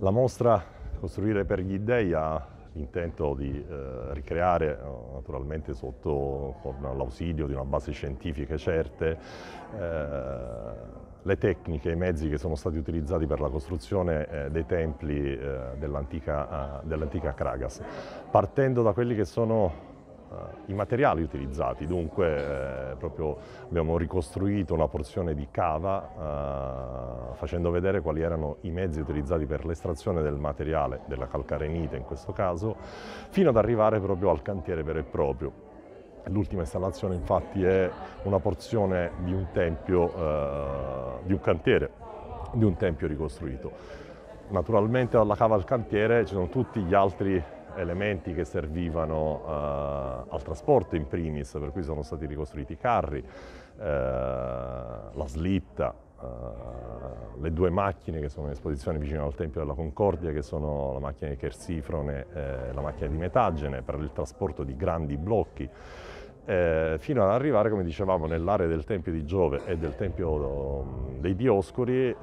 La mostra Costruire per gli dei ha l'intento di eh, ricreare, eh, naturalmente sotto, l'ausilio di una base scientifica certe, eh, le tecniche e i mezzi che sono stati utilizzati per la costruzione eh, dei templi eh, dell'antica eh, dell Kragas, partendo da quelli che sono eh, i materiali utilizzati, dunque eh, proprio abbiamo ricostruito una porzione di cava eh, facendo vedere quali erano i mezzi utilizzati per l'estrazione del materiale, della calcarenite in questo caso, fino ad arrivare proprio al cantiere vero e proprio. L'ultima installazione infatti è una porzione di un tempio, eh, di un cantiere, di un tempio ricostruito. Naturalmente dalla cava al cantiere ci sono tutti gli altri elementi che servivano eh, al trasporto in primis, per cui sono stati ricostruiti i carri, eh, la slitta, Uh, le due macchine che sono in esposizione vicino al Tempio della Concordia, che sono la macchina di Chersifrone e la macchina di Metagene, per il trasporto di grandi blocchi, eh, fino ad arrivare, come dicevamo, nell'area del Tempio di Giove e del Tempio um, dei Dioscuri, eh,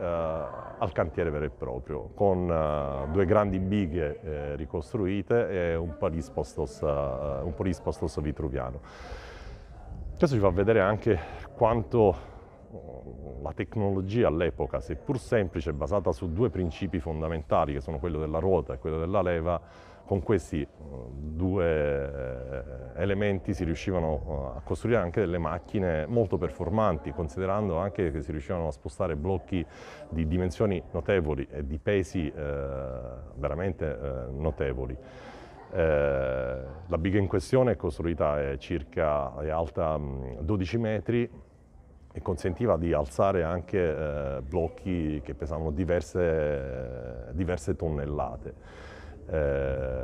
al cantiere vero e proprio, con uh, due grandi bighe eh, ricostruite e un po' di eh, un polispostos vitruviano. Questo ci fa vedere anche quanto la tecnologia all'epoca, seppur semplice, basata su due principi fondamentali che sono quello della ruota e quello della leva, con questi eh, due eh, elementi si riuscivano eh, a costruire anche delle macchine molto performanti, considerando anche che si riuscivano a spostare blocchi di dimensioni notevoli e di pesi veramente notevoli. la biga in questione è costruita, è circa è alta 12 metri, e consentiva di alzare anche eh, blocchi che pesavano diverse, diverse tonnellate. Eh,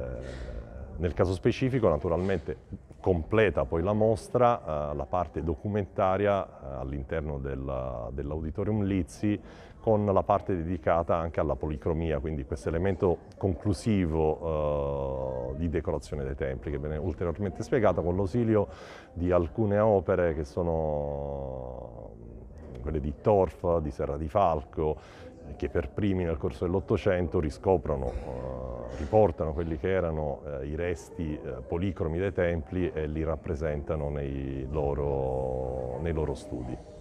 nel caso specifico naturalmente completa poi la mostra eh, la parte documentaria eh, all'interno dell'auditorium dell Lizzi con la parte dedicata anche alla policromia, quindi questo elemento conclusivo eh, di decorazione dei templi che viene ulteriormente spiegato con l'ausilio di alcune opere che sono quelle di Torfa, di Serra di Falco, eh, che per primi nel corso dell'Ottocento riscoprono, eh, riportano quelli che erano eh, i resti eh, policromi dei templi e li rappresentano nei loro, nei loro studi.